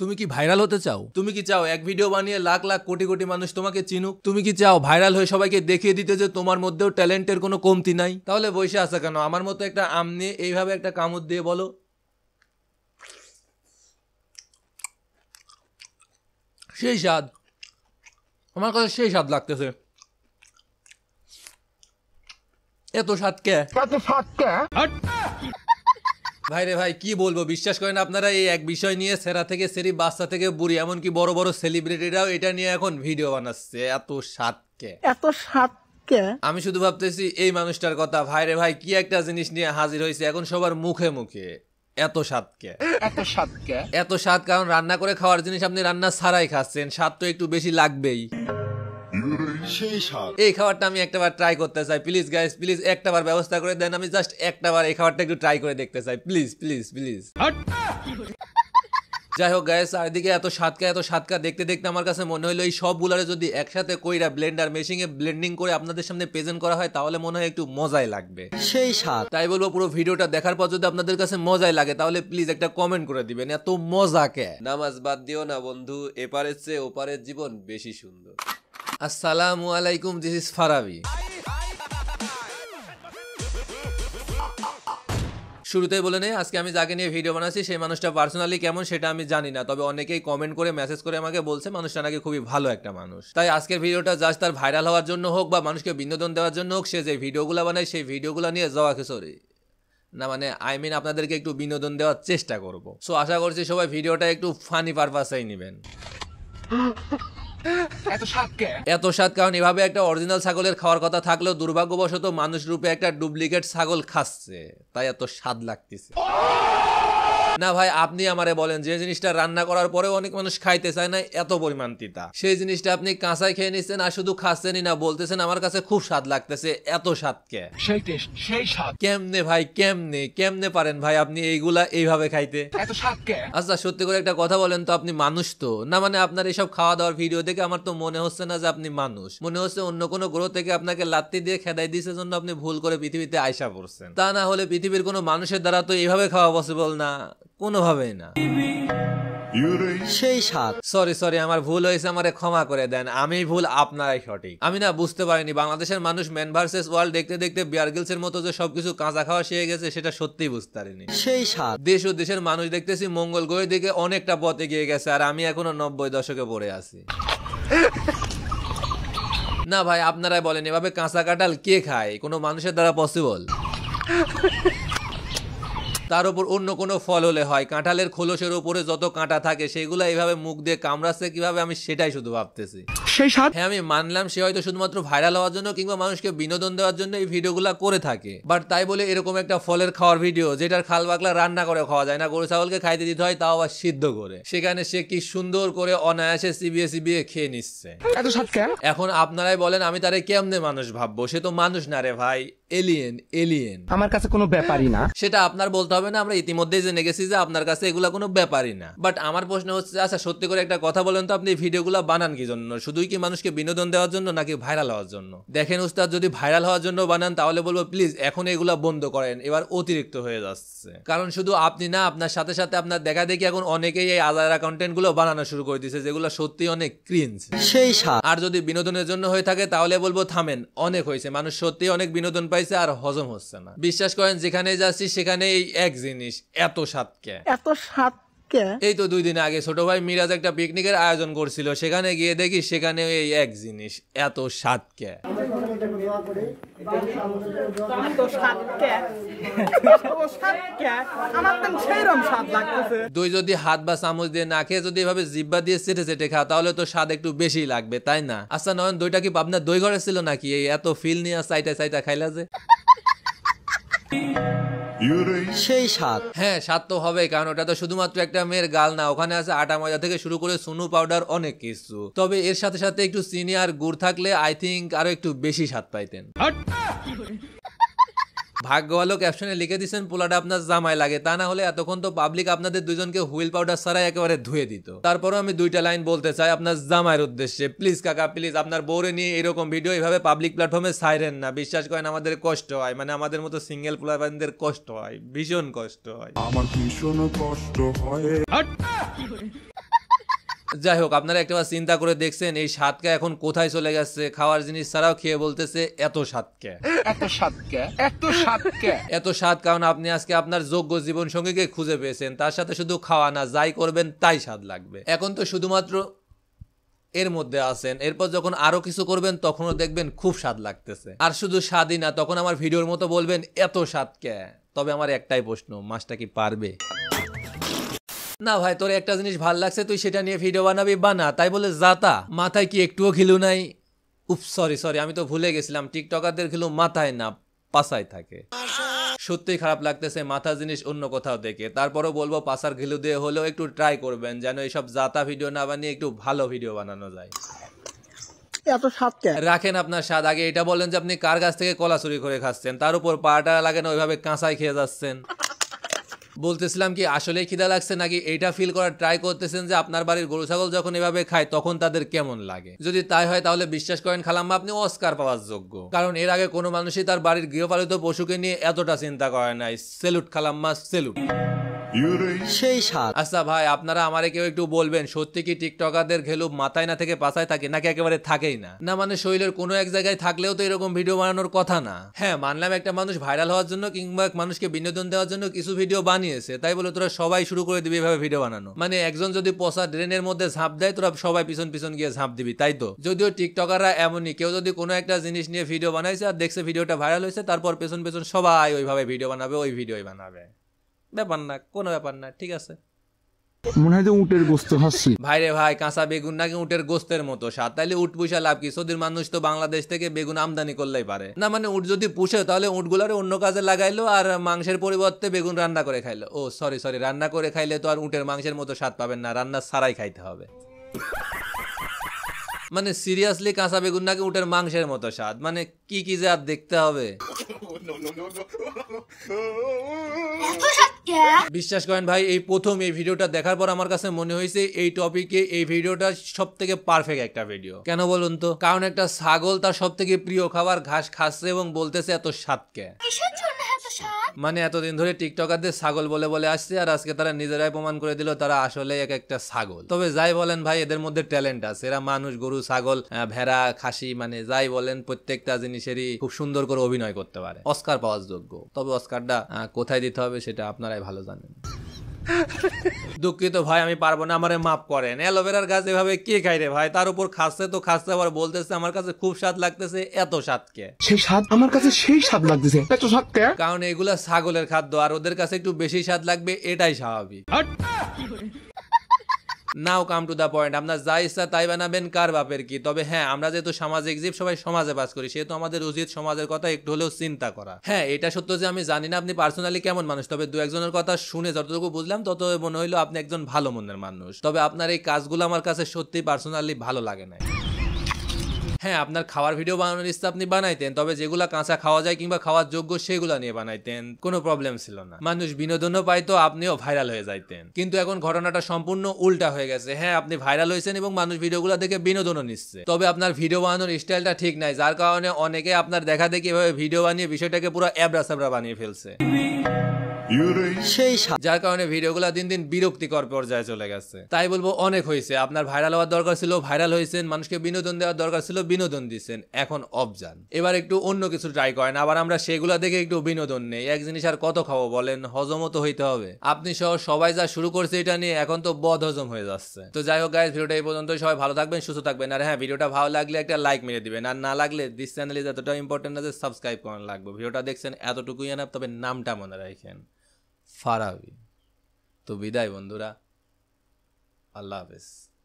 তুমি কি ভাইরাল হতে চাও তুমি কি চাও এক ভিডিও বানিয়ে লাখ লাখ কোটি কোটি মানুষ তোমাকে চিনুক তুমি কি চাও ভাইরাল হয়ে সবাইকে দেখিয়ে দিতে যে তোমার মধ্যেও ট্যালেন্টের কোনো কমতি নাই তাহলে বসে আসা কেন আমার মতো একটা আম নিয়ে এইভাবে একটা কামড় দিয়ে বলো সেই স্বাদ আমার কাছে সেই স্বাদ লাগতেছে এত স্বাদ কে এত স্বাদ কে ভাইরে ভাই কি বলবো বিশ্বাস করেন আপনারা এই এক বিষয় নিয়ে সেরা থেকে সেরি বাচ্চা থেকে বুড়ি এমনকি বড় বড় সেলিব্রিটিরাও এটা নিয়ে এখন ভিডিও বানাচ্ছে এত সাতকে এত সাত আমি শুধু ভাবতেছি এই মানুষটার কথা ভাই রে ভাই কি একটা জিনিস নিয়ে হাজির হয়েছে এখন সবার মুখে মুখে এত সাতকে এত সাতকে এত সাত কারণ রান্না করে খাওয়ার জিনিস আপনি রান্না ছাড়াই খাচ্ছেন স্বাদ তো একটু বেশি লাগবেই সেই স্বাদ এই খাবারটা আমি একটা বার ট্রাই করতে চাই প্লিজ গাইস প্লিজ বার ব্যবস্থা করে দেন আমি জাস্ট একটা বার এই খাবারটা একটু ট্রাই করে দেখতে চাই প্লিজ প্লিজ প্লিজ যাই হোক গ্যাস চারিদিকে এত সাতকা এত সাতকা দেখতে দেখতে আমার কাছে মনে হলো এই সব যদি একসাথে কইরা ব্লেন্ডার মেশিনে ব্লেন্ডিং করে আপনাদের সামনে প্রেজেন্ট করা হয় তাহলে মনে হয় একটু মজাই লাগবে সেই সাত তাই বলবো পুরো ভিডিওটা দেখার পর যদি আপনাদের কাছে মজাই লাগে তাহলে প্লিজ একটা কমেন্ট করে দিবেন এত মজা কে নামাজ বাদ দিও না বন্ধু এপারের চেয়ে ওপারের জীবন বেশি সুন্দর আসসালামু আলাইকুম দিস ইজ ফারাবি শুরুতেই বলে নেই আজকে আমি যাকে নিয়ে ভিডিও বানাচ্ছি সেই মানুষটা পার্সোনালি কেমন সেটা আমি জানি না তবে অনেকেই কমেন্ট করে মেসেজ করে আমাকে বলছে মানুষটা নাকি খুবই ভালো একটা মানুষ তাই আজকের ভিডিওটা জাস্ট তার ভাইরাল হওয়ার জন্য হোক বা মানুষকে বিনোদন দেওয়ার জন্য হোক সে যে ভিডিওগুলো বানায় সেই ভিডিওগুলো নিয়ে যাওয়া খেসরি না মানে আই মিন আপনাদেরকে একটু বিনোদন দেওয়ার চেষ্টা করব সো আশা করছি সবাই ভিডিওটা একটু ফানি পারপাসেই নেবেন এত স্বাদ কারণ এভাবে একটা অরিজিনাল ছাগলের খাওয়ার কথা থাকলেও দুর্ভাগ্যবশত মানুষ রূপে একটা ডুপ্লিকেট ছাগল খাচ্ছে তাই এত স্বাদ লাগতেছে না ভাই আপনি আমারে বলেন যে জিনিসটা রান্না করার পরে অনেক মানুষ খাইতে চায় না এত পরিমাণ তিতা সেই জিনিসটা আপনি কাঁচাই খেয়ে নিচ্ছেন আর শুধু খাচ্ছেনই না বলতেছেন আমার কাছে খুব স্বাদ লাগতেছে এত স্বাদকে সেই টেস্ট সেই স্বাদ কেমনে ভাই কেমনে কেমনে পারেন ভাই আপনি এইগুলা এইভাবে খাইতে এত স্বাদকে আচ্ছা সত্যি করে একটা কথা বলেন তো আপনি মানুষ তো না মানে আপনার এইসব খাওয়া দাওয়ার ভিডিও দেখে আমার তো মনে হচ্ছে না যে আপনি মানুষ মনে হচ্ছে অন্য কোন গ্রহ থেকে আপনাকে লাত্তি দিয়ে খেদাই দিয়েছে জন্য আপনি ভুল করে পৃথিবীতে আয়সা পড়ছেন তা না হলে পৃথিবীর কোনো মানুষের দ্বারা তো এইভাবে খাওয়া পসিবল না কোনোভাবেই না সেই সাত সরি সরি আমার ভুল হয়েছে আমার ক্ষমা করে দেন আমি ভুল আপনারাই সঠিক আমি না বুঝতে পারিনি বাংলাদেশের মানুষ ম্যান ভার্সেস ওয়ার্ল্ড দেখতে দেখতে গিলস এর মতো যে সবকিছু কাঁচা খাওয়া শিখে গেছে সেটা সত্যিই বুঝতে পারিনি সেই সাত দেশ ও দেশের মানুষ দেখতেছি মঙ্গল গ্রহের দিকে অনেকটা পথে গিয়ে গেছে আর আমি এখনো নব্বই দশকে পড়ে আছি না ভাই আপনারাই বলেন এভাবে কাঁচা কাঁঠাল কে খায় কোনো মানুষের দ্বারা পসিবল তার উপর অন্য কোনো ফল হলে হয় কাঁঠালের খোলসের উপরে যত কাঁটা থাকে সেগুলো এইভাবে মুখ দিয়ে কামড়াচ্ছে কিভাবে আমি সেটাই শুধু ভাবতেছি সেই সাথে হ্যাঁ আমি মানলাম সে হয়তো শুধুমাত্র ভাইরাল হওয়ার জন্য কিংবা মানুষকে বিনোদন দেওয়ার জন্য এই ভিডিওগুলো করে থাকে বাট তাই বলে এরকম একটা ফলের খাওয়ার ভিডিও যেটার খাল বাকলা রান্না করে খাওয়া যায় না গরু ছাগলকে খাইতে দিতে হয় তাও আবার সিদ্ধ করে সেখানে সে কি সুন্দর করে অনায়াসে চিবিয়ে বিয়ে খেয়ে নিচ্ছে এখন আপনারাই বলেন আমি তারে কেমনে মানুষ ভাববো সে তো মানুষ না রে ভাই এলিয়েন এলিয়েন আমার কাছে কোনো ব্যাপারই না সেটা আপনার বলতে হবে না আমরা ইতিমধ্যেই জেনে গেছি যে আপনার কাছে এগুলা কোনো ব্যাপারই না বাট আমার প্রশ্ন হচ্ছে আচ্ছা সত্যি করে একটা কথা বলেন তো আপনি ভিডিওগুলো বানান কি জন্য শুধুই কি মানুষকে বিনোদন দেওয়ার জন্য নাকি ভাইরাল হওয়ার জন্য দেখেন উস্তাদ যদি ভাইরাল হওয়ার জন্য বানান তাহলে বলবো প্লিজ এখন এগুলা বন্ধ করেন এবার অতিরিক্ত হয়ে যাচ্ছে কারণ শুধু আপনি না আপনার সাথে সাথে আপনার দেখা দেখি এখন অনেকেই এই আলাদা কন্টেন্ট গুলো বানানো শুরু করে দিচ্ছে যেগুলো সত্যি অনেক ক্রিঞ্জ সেই আর যদি বিনোদনের জন্য হয়ে থাকে তাহলে বলবো থামেন অনেক হয়েছে মানুষ সত্যি অনেক বিনোদন পায় পাইছে আর হজম হচ্ছে না বিশ্বাস করেন যেখানে যাচ্ছি সেখানে এই এক জিনিস এত স্বাদকে এত স্বাদ এই তো দুই দিন আগে ছোট ভাই মিরাজ একটা পিকনিকের আয়োজন করছিল সেখানে গিয়ে দেখি সেখানে এই এক জিনিস এত স্বাদকে দুই যদি হাত বা চামচ দিয়ে না খেয়ে যদি এভাবে জিব্বা দিয়ে চেটে চেটে খা তাহলে তো স্বাদ একটু বেশি লাগবে তাই না আচ্ছা নয়ন দইটা কি ভাবনা দই ঘরে ছিল নাকি এত ফিল নিয়ে চাইটা চাইটা খাইলা যে সেই স্বাদ হ্যাঁ স্বাদ তো হবে কারণ ওটা তো শুধুমাত্র একটা মেয়ের গাল না ওখানে আছে আটা ময়দা থেকে শুরু করে সুনু পাউডার অনেক কিছু তবে এর সাথে সাথে একটু চিনি আর গুড় থাকলে আই থিঙ্ক আরো একটু বেশি স্বাদ পাইতেন ভাগ্য ভালো ক্যাপশনে লিখে দিয়েছেন পোলাটা আপনার জামায় লাগে তা না হলে এতক্ষণ তো পাবলিক আপনাদের দুজনকে হুইল পাউডার সারাই একেবারে ধুয়ে দিত তারপরও আমি দুইটা লাইন বলতে চাই আপনার জামায়ের উদ্দেশ্যে প্লিজ কাকা প্লিজ আপনার বোরে নিয়ে এরকম ভিডিও এইভাবে পাবলিক প্ল্যাটফর্মে সাইরেন না বিশ্বাস করেন আমাদের কষ্ট হয় মানে আমাদের মতো সিঙ্গেল পোলাপানদের কষ্ট হয় ভীষণ কষ্ট হয় আমার ভীষণ কষ্ট হয় যাই হোক আপনারা একটা চিন্তা করে দেখছেন এই সাতকা এখন কোথায় চলে গেছে খাওয়ার জিনিস ছাড়াও খেয়ে বলতেছে এত সাতকে এত সাতকে এত সাতকে এত সাত কারণ আপনি আজকে আপনার যোগ্য জীবন সঙ্গীকে খুঁজে পেয়েছেন তার সাথে শুধু খাওয়া না যাই করবেন তাই স্বাদ লাগবে এখন তো শুধুমাত্র এর মধ্যে আছেন এরপর যখন আরো কিছু করবেন তখনও দেখবেন খুব স্বাদ লাগতেছে আর শুধু স্বাদই না তখন আমার ভিডিওর মতো বলবেন এত স্বাদ কে তবে আমার একটাই প্রশ্ন মাছটা কি পারবে না ভাই তোর একটা জিনিস ভাল লাগছে তুই সেটা নিয়ে ভিডিও বানাবি বানা তাই বলে যাতা মাথায় কি একটুও খিলু নাই উফ সরি সরি আমি তো ভুলে গেছিলাম টিকটকারদের খিলু মাথায় না পাশায় থাকে সত্যি খারাপ লাগতেছে মাথা জিনিস অন্য কোথাও দেখে তারপরও বলবো পাশার ঘিলু দিয়ে হলেও একটু ট্রাই করবেন যেন এইসব জাতা ভিডিও না বানিয়ে একটু ভালো ভিডিও বানানো যায় রাখেন আপনার স্বাদ আগে এটা বলেন যে আপনি কার কাছ থেকে কলা চুরি করে খাচ্ছেন তার উপর পাটা লাগেন ওইভাবে কাঁচাই খেয়ে যাচ্ছেন বলতেছিলাম কি আসলে খিদা লাগছে নাকি এটা ফিল করার ট্রাই করতেছেন যে আপনার বাড়ির গরু ছাগল যখন এভাবে খায় তখন তাদের কেমন লাগে যদি তাই হয় তাহলে বিশ্বাস করেন খালাম্মা আপনি অস্কার পাওয়ার যোগ্য কারণ এর আগে কোনো মানুষই তার বাড়ির গৃহপালিত পশুকে নিয়ে এতটা চিন্তা করে নাই সেলুট খালাম্মা সেলুট সেই আচ্ছা ভাই আপনারা আমারে কেউ একটু বলবেন সত্যি কি টিকটকারদের মাথায় না থেকে পাশায় থাকে নাকি একেবারে থাকেই না না মানে কোনো এক জায়গায় থাকলেও তো এরকম ভিডিও বানানোর কথা না হ্যাঁ মানলাম একটা মানুষ ভাইরাল হওয়ার জন্য কিংবা মানুষকে বিনোদন দেওয়ার জন্য কিছু ভিডিও বানিয়েছে তাই বলে তোরা সবাই শুরু করে দিবি এভাবে ভিডিও বানানো মানে একজন যদি পশা ড্রেনের মধ্যে ঝাঁপ দেয় তোরা সবাই পিছন পিছন গিয়ে ঝাঁপ দিবি তাই তো যদিও টিকটকাররা এমনই কেউ যদি কোনো একটা জিনিস নিয়ে ভিডিও বানাইছে আর দেখছে ভিডিওটা ভাইরাল হয়েছে তারপর পেছন পেছন সবাই ওইভাবে ভিডিও বানাবে ওই ভিডিওই বানাবে ব্যাপার না কোনো ব্যাপার না ঠিক আছে মনে হয় উটের গোস্ত হাসি ভাই রে ভাই কাঁচা বেগুন নাকি উটের গোস্তের মতো উট পুষা লাভ কি মানুষ তো বাংলাদেশ থেকে বেগুন আমদানি করলেই পারে না মানে উট যদি পুষে তাহলে অন্য কাজে লাগাইলো আর মাংসের পরিবর্তে বেগুন রান্না করে খাইলো ও সরি সরি রান্না করে খাইলে তো আর উটের মাংসের মতো স্বাদ পাবেন না রান্না সারাই খাইতে হবে মানে সিরিয়াসলি কাঁচা বেগুন নাকি উটের মাংসের মতো স্বাদ মানে কি কি যে আর দেখতে হবে বিশ্বাস করেন ভাই এই প্রথম এই ভিডিওটা দেখার পর আমার কাছে মনে হয়েছে এই টপিকে এই ভিডিওটা সব থেকে পারফেক্ট একটা ভিডিও কেন বলুন তো কারণ একটা ছাগল তার সব থেকে প্রিয় খাবার ঘাস খাচ্ছে এবং বলতেছে এত স্বাদকে মানে এতদিন ধরে টিকটকারদের ছাগল বলে বলে আসছে আর আজকে তারা নিজেরাই প্রমাণ করে দিল তারা আসলে এক একটা ছাগল তবে যাই বলেন ভাই এদের মধ্যে ট্যালেন্ট আছে এরা মানুষ গরু ছাগল ভেড়া খাসি মানে যাই বলেন প্রত্যেকটা জিনিসেরই খুব সুন্দর করে অভিনয় করতে পারে অস্কার পাওয়ার যোগ্য তবে অস্কারটা কোথায় দিতে হবে সেটা আপনারাই ভালো জানেন দুঃখিত ভাই আমি পারবো না আমার মাফ করেন অ্যালোভেরার গাছ এভাবে কে খাই রে ভাই তার উপর খাচ্ছে তো খাচ্ছে আবার বলতেছে আমার কাছে খুব স্বাদ লাগতেছে এত স্বাদকে সেই স্বাদ আমার কাছে সেই স্বাদ লাগতেছে এত স্বাদকে কারণ এগুলা ছাগলের খাদ্য আর ওদের কাছে একটু বেশি স্বাদ লাগবে এটাই স্বাভাবিক now come to the point আপনার যা ইচ্ছা তাই বানাবেন কার বাপের কি তবে হ্যাঁ আমরা যেহেতু সামাজিক জীব সবাই সমাজে বাস করি সেহেতু আমাদের উচিত সমাজের কথা একটু হলেও চিন্তা করা হ্যাঁ এটা সত্য যে আমি জানি না আপনি পার্সোনালি কেমন মানুষ তবে দু একজনের কথা শুনে যতটুকু বুঝলাম তত মনে হইলো আপনি একজন ভালো মনের মানুষ তবে আপনার এই কাজগুলো আমার কাছে সত্যি পার্সোনালি ভালো লাগে না হ্যাঁ আপনার খাওয়ার ভিডিও বানানোর ইচ্ছা আপনি বানাইতেন তবে যেগুলা কাঁচা খাওয়া যায় কিংবা খাওয়ার যোগ্য সেগুলা নিয়ে বানাইতেন কোনো প্রবলেম ছিল না মানুষ বিনোদনও পাইতো আপনিও ভাইরাল হয়ে যাইতেন কিন্তু এখন ঘটনাটা সম্পূর্ণ উল্টা হয়ে গেছে হ্যাঁ আপনি ভাইরাল হয়েছেন এবং মানুষ ভিডিওগুলো দেখে বিনোদনও নিচ্ছে তবে আপনার ভিডিও বানানোর স্টাইলটা ঠিক নাই যার কারণে অনেকে আপনার দেখা দেখি এভাবে ভিডিও বানিয়ে বিষয়টাকে পুরো অ্যাবরা সাবরা বানিয়ে ফেলছে সেই যার কারণে ভিডিওগুলো দিন দিন বিরক্তিকর পর্যায়ে চলে গেছে তাই বলবো অনেক হয়েছে আপনার ভাইরাল হওয়ার দরকার ছিল ভাইরাল হয়েছেন মানুষকে বিনোদন দেওয়ার দরকার ছিল বিনোদন দিচ্ছেন এখন অবজান এবার একটু অন্য কিছু ট্রাই করেন আবার আমরা সেগুলা দেখে একটু বিনোদন নেই এক জিনিস আর কত খাবো বলেন হজমও তো হইতে হবে আপনি সহ সবাই যা শুরু করছে এটা নিয়ে এখন তো বদ হজম হয়ে যাচ্ছে তো যাই হোক গাইজ ভিডিওটা এই পর্যন্ত সবাই ভালো থাকবেন সুস্থ থাকবেন আর হ্যাঁ ভিডিওটা ভালো লাগলে একটা লাইক মেরে দিবেন আর না লাগলে দিস চ্যানেলে যতটা ইম্পর্টেন্ট আছে সাবস্ক্রাইব করানো লাগবে ভিডিওটা দেখছেন এতটুকুই আনাপ তবে নামটা মনে রাখেন ফারাবি তো বিদায় বন্ধুরা আল্লাহ হাফেজ